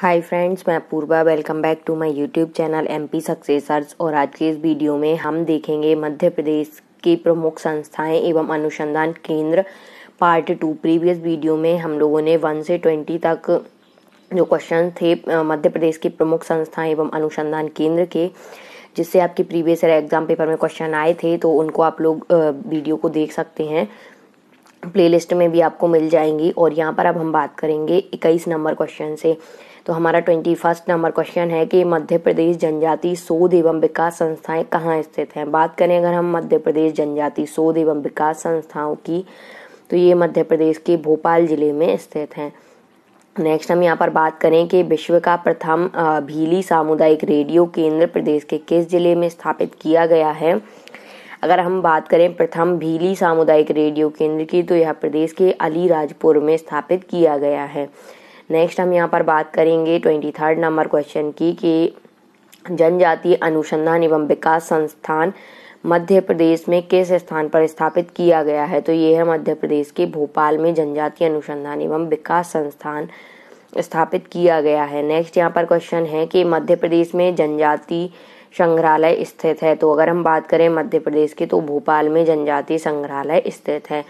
हाय friends मैं Purva welcome back to my YouTube channel M P successors और आज के इस वीडियो में हम देखेंगे मध्य प्रदेश की प्रमुख संस्थाएं एवं अनुसंधान केंद्र पार्ट टू प्रीवियस वीडियो में हम लोगों ने वन से ट्वेंटी तक जो क्वेश्चन थे मध्य प्रदेश की प्रमुख संस्थाएं एवं अनुसंधान केंद्र के जिससे आपके प्रीवियस एग्जाम पेपर में क्वेश्चन आए थे तो उनको आप लोग वीडियो को देख सकते हैं प्लेलिस्ट में भी आपको मिल जाएंगी और यहाँ पर अब हम बात करेंगे इक्कीस नंबर क्वेश्चन से तो हमारा ट्वेंटी फर्स्ट नंबर क्वेश्चन है कि मध्य प्रदेश जनजाति शोध एवं विकास संस्थाएं कहाँ स्थित हैं बात करें अगर हम मध्य प्रदेश जनजाति शोध एवं विकास संस्थाओं की तो ये मध्य प्रदेश के भोपाल जिले में स्थित हैं नेक्स्ट हम यहाँ पर बात करें कि विश्व का प्रथम भीली सामुदायिक रेडियो केंद्र प्रदेश के किस जिले में स्थापित किया गया है अगर हम बात करें प्रथम भीली सामुदायिक रेडियो केंद्र की तो यह प्रदेश के अलीराजपुर में स्थापित किया गया है नेक्स्ट हम यहाँ पर बात करेंगे ट्वेंटी थर्ड नंबर क्वेश्चन की कि जनजातीय अनुसंधान एवं विकास संस्थान मध्य प्रदेश में किस स्थान पर स्थापित किया गया है तो ये है मध्य प्रदेश के भोपाल में जनजातीय अनुसंधान एवं विकास संस्थान स्थापित किया गया है नेक्स्ट यहाँ पर क्वेश्चन है कि मध्य प्रदेश में जनजाति संग्रहालय स्थित है तो अगर हम बात करें मध्य प्रदेश की तो भोपाल में जनजाति संग्रहालय स्थित है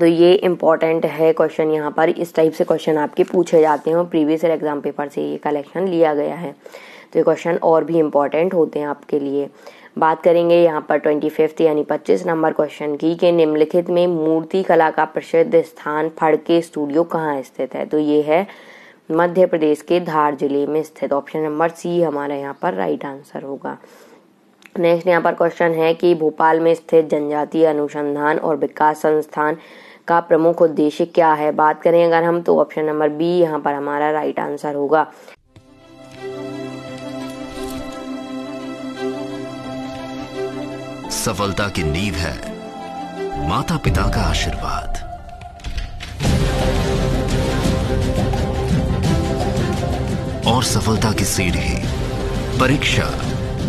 तो ये इम्पॉर्टेंट है क्वेश्चन यहाँ पर इस टाइप से क्वेश्चन आपके पूछे जाते हैं और प्रीवियस ईयर एग्जाम पेपर से ये कलेक्शन लिया गया है तो ये क्वेश्चन और भी इम्पॉर्टेंट होते हैं आपके लिए बात करेंगे यहाँ पर ट्वेंटी फिफ्थ यानी पच्चीस नंबर क्वेश्चन की कि निम्नलिखित में मूर्ति कला का प्रसिद्ध स्थान फड़के स्टूडियो कहाँ स्थित है तो ये है मध्य प्रदेश के धार जिले में स्थित ऑप्शन नंबर सी हमारा यहाँ पर राइट आंसर होगा नेक्स्ट यहाँ पर क्वेश्चन है कि भोपाल में स्थित जनजातीय अनुसंधान और विकास संस्थान का प्रमुख उद्देश्य क्या है बात करें अगर हम तो ऑप्शन नंबर बी यहाँ पर हमारा राइट आंसर होगा सफलता की नींव है माता पिता का आशीर्वाद और सफलता की सीढ़ी परीक्षा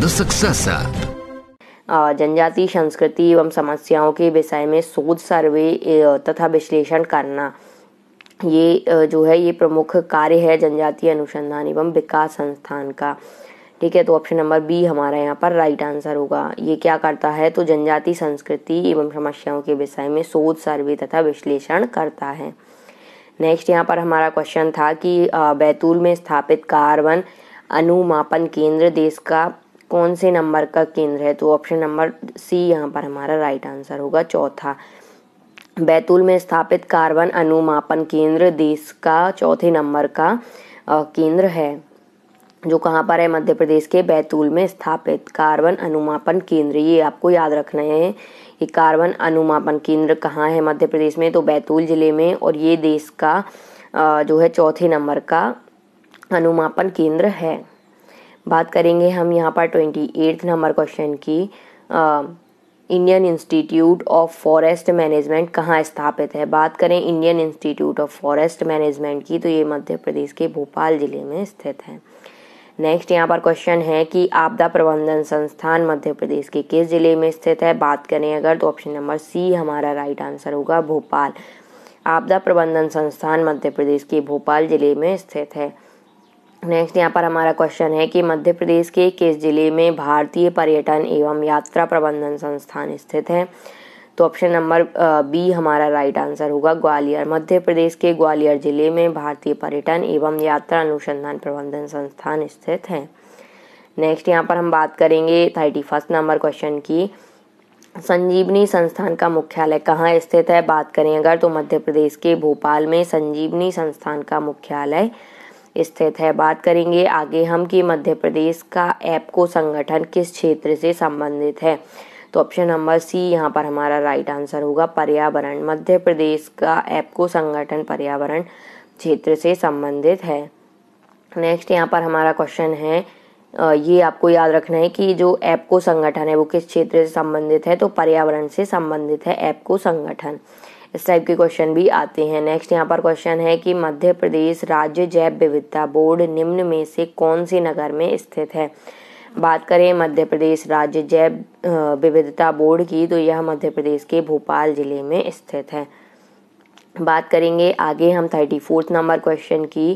द सक्सेस ऐप जनजाति संस्कृति एवं समस्याओं के विषय में शोध सर्वे तथा विश्लेषण करना ये जो है ये प्रमुख कार्य है जनजातीय अनुसंधान एवं विकास संस्थान का ठीक है तो ऑप्शन नंबर बी हमारा यहाँ पर राइट आंसर होगा ये क्या करता है तो जनजाति संस्कृति एवं समस्याओं के विषय में शोध सर्वे तथा विश्लेषण करता है नेक्स्ट यहाँ पर हमारा क्वेश्चन था कि बैतूल में स्थापित कार्बन अनुमापन केंद्र देश का कौन से नंबर का केंद्र है तो ऑप्शन नंबर सी यहाँ पर हमारा राइट आंसर होगा चौथा बैतूल में स्थापित कार्बन अनुमापन केंद्र देश का चौथे नंबर का केंद्र है जो कहाँ पर है मध्य प्रदेश के बैतूल में स्थापित कार्बन अनुमापन केंद्र ये आपको याद रखना है कि कार्बन अनुमापन केंद्र कहाँ है मध्य प्रदेश में तो बैतूल ज़िले में और ये देश का जो है चौथे नंबर का अनुमापन केंद्र है बात करेंगे हम यहाँ पर ट्वेंटी एट्थ नंबर क्वेश्चन की Indian Institute of Forest Management कहाँ स्थापित है बात करें Indian Institute of Forest Management की तो ये मध्य प्रदेश के भोपाल ज़िले में स्थित है नेक्स्ट यहाँ पर क्वेश्चन है कि आपदा प्रबंधन संस्थान मध्य प्रदेश के किस जिले में स्थित है बात करें अगर तो ऑप्शन नंबर सी हमारा राइट आंसर होगा भोपाल आपदा प्रबंधन संस्थान मध्य प्रदेश के भोपाल जिले में स्थित है नेक्स्ट यहाँ पर हमारा क्वेश्चन है कि मध्य प्रदेश के किस जिले में भारतीय पर्यटन एवं यात्रा प्रबंधन संस्थान स्थित है तो ऑप्शन नंबर बी हमारा राइट आंसर होगा ग्वालियर मध्य प्रदेश के ग्वालियर जिले में भारतीय पर्यटन एवं यात्रा अनुसंधान प्रबंधन संस्थान स्थित है नेक्स्ट यहाँ पर हम बात करेंगे थर्टी फर्स्ट नंबर क्वेश्चन की संजीवनी संस्थान का मुख्यालय कहाँ स्थित है बात करें अगर तो मध्य प्रदेश के भोपाल में संजीवनी संस्थान का मुख्यालय स्थित है बात करेंगे आगे हम कि मध्य प्रदेश का एप्को संगठन किस क्षेत्र से संबंधित है तो ऑप्शन नंबर सी यहाँ पर हमारा राइट आंसर होगा पर्यावरण मध्य प्रदेश का एप्को संगठन पर्यावरण क्षेत्र से संबंधित है नेक्स्ट यहाँ पर हमारा क्वेश्चन है ये आपको याद रखना है कि जो एप्को संगठन है वो किस क्षेत्र से संबंधित है तो पर्यावरण से संबंधित है एप्को संगठन इस टाइप के क्वेश्चन भी आते हैं नेक्स्ट यहाँ पर क्वेश्चन है कि मध्य प्रदेश राज्य जैव विविधता बोर्ड निम्न में से कौन से नगर में स्थित है बात करें मध्य प्रदेश राज्य जैव विविधता बोर्ड की तो यह मध्य प्रदेश के भोपाल जिले में स्थित है बात करेंगे आगे हम थर्टी फोर्थ नंबर क्वेश्चन की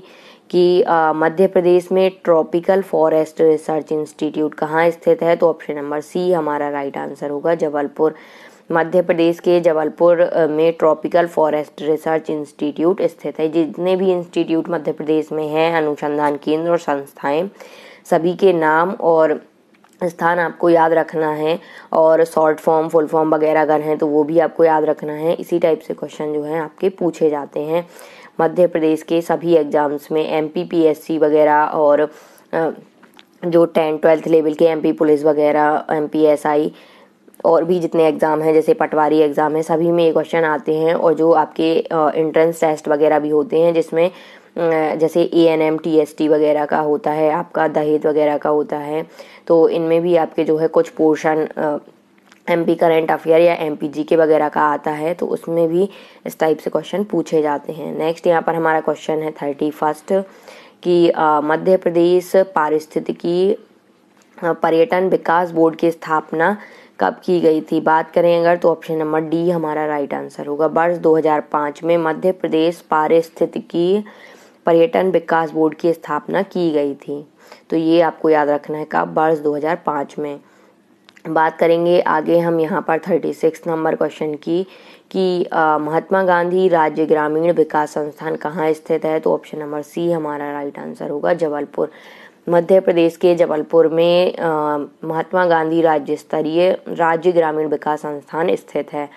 कि मध्य प्रदेश में ट्रॉपिकल फॉरेस्ट रिसर्च इंस्टीट्यूट कहाँ स्थित है तो ऑप्शन नंबर सी हमारा राइट आंसर होगा जबलपुर मध्य प्रदेश के जबलपुर में ट्रॉपिकल फॉरेस्ट रिसर्च इंस्टीट्यूट स्थित है जितने भी इंस्टीट्यूट मध्य प्रदेश में हैं अनुसंधान केंद्र और संस्थाएं सभी के नाम और स्थान आपको याद रखना है और शॉर्ट फॉर्म फुल फॉर्म वगैरह अगर हैं तो वो भी आपको याद रखना है इसी टाइप से क्वेश्चन जो है आपके पूछे जाते हैं मध्य प्रदेश के सभी एग्ज़ाम्स में एम वगैरह और जो टेंथ ट्वेल्थ लेवल के एम पुलिस वगैरह एम पी एस आई और भी जितने एग्ज़ाम हैं जैसे पटवारी एग्ज़ाम है सभी में ये क्वेश्चन आते हैं और जो आपके इंट्रेंस टेस्ट वगैरह भी होते हैं जिसमें जैसे A N M T S T वगैरह का होता है आपका दहेज वगैरह का होता है तो इनमें भी आपके जो है कुछ portion M P current affair या एम पी जी के वगैरह का आता है तो उसमें भी इस टाइप से क्वेश्चन पूछे जाते हैं नेक्स्ट यहाँ पर हमारा क्वेश्चन है थर्टी फर्स्ट कि मध्य प्रदेश पारिस्थितिकी पर्यटन विकास बोर्ड की स्थापना कब की गई थी बात करें अगर तो ऑप्शन नंबर डी हमारा राइट आंसर होगा वर्ष 2005 में मध्य प्रदेश पारिस्थितिकी पर्यटन विकास बोर्ड की स्थापना की गई थी तो ये आपको याद रखना है कब वर्ष 2005 में बात करेंगे आगे हम यहाँ पर थर्टी सिक्स नंबर क्वेश्चन की कि महात्मा गांधी राज्य ग्रामीण विकास संस्थान कहाँ स्थित है तो ऑप्शन नंबर सी हमारा राइट आंसर होगा जबलपुर मध्य प्रदेश के जबलपुर में महात्मा गांधी राज्य स्तरीय राज्य ग्रामीण विकास संस्थान स्थित है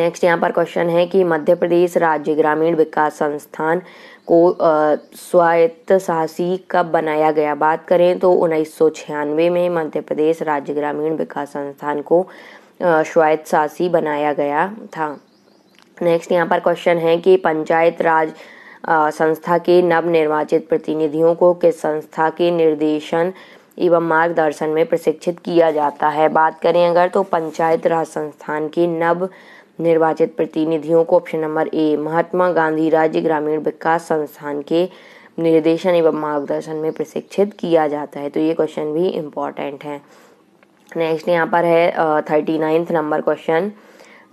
नेक्स्ट यहाँ पर क्वेश्चन है कि मध्य प्रदेश राज्य ग्रामीण विकास संस्थान को स्वायत्त साहसी कब बनाया गया बात करें तो उन्नीस में मध्य प्रदेश राज्य ग्रामीण विकास संस्थान को स्वायत्त साहसी बनाया गया था नेक्स्ट यहाँ पर क्वेश्चन है कि पंचायत राज संस्था के नव निर्वाचित प्रतिनिधियों को किस संस्था के निर्देशन एवं मार्गदर्शन में प्रशिक्षित किया जाता है बात करें अगर तो पंचायत राज संस्थान के नव निर्वाचित प्रतिनिधियों को option number A Mahatma Gandhi राज्य ग्रामीण विकास संस्थान के निर्देशन एवं मार्गदर्शन में प्रशिक्षित किया जाता है तो ये क्वेश्चन भी इम्पॉर्टेंट है नेक्स्ट यहाँ पर है thirty ninth number question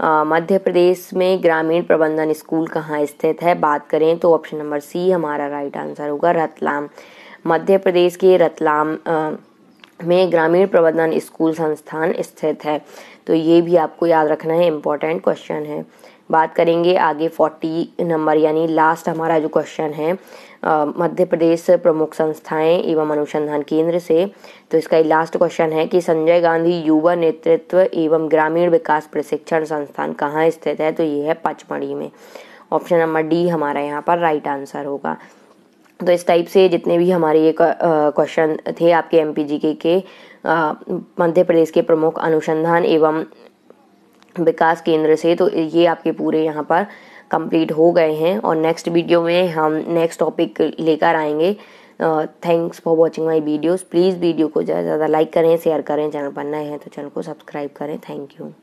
Madhya Pradesh में ग्रामीण प्रबंधन स्कूल कहाँ स्थित है बात करें तो ऑप्शन नंबर सी हमारा राइट आंसर होगा रतलाम मध्य प्रदेश के रतलाम में ग्रामीण प्रबंधन स्कूल संस्थान स्थित है तो ये भी आपको याद रखना है इम्पोर्टेंट क्वेश्चन है बात करेंगे आगे फोर्टी नंबर यानी लास्ट हमारा जो क्वेश्चन है मध्य प्रदेश प्रमुख संस्थाएं एवं अनुसंधान केंद्र से तो इसका लास्ट क्वेश्चन है कि संजय गांधी युवा नेतृत्व एवं ग्रामीण विकास प्रशिक्षण संस्थान कहाँ स्थित है तो ये है पचमढ़ी में ऑप्शन नंबर डी हमारा यहाँ पर राइट आंसर होगा तो इस टाइप से जितने भी हमारे ये क्वेश्चन थे आपके एम के के मध्य प्रदेश के प्रमुख अनुसंधान एवं विकास केंद्र से तो ये आपके पूरे यहाँ पर कंप्लीट हो गए हैं और नेक्स्ट वीडियो में हम नेक्स्ट टॉपिक लेकर आएंगे thanks for watching my videos please video को ज़्यादा से ज़्यादा लाइक करें शेयर करें चैनल पर नए हैं तो चैनल को सब्सक्राइब करें थैंक यू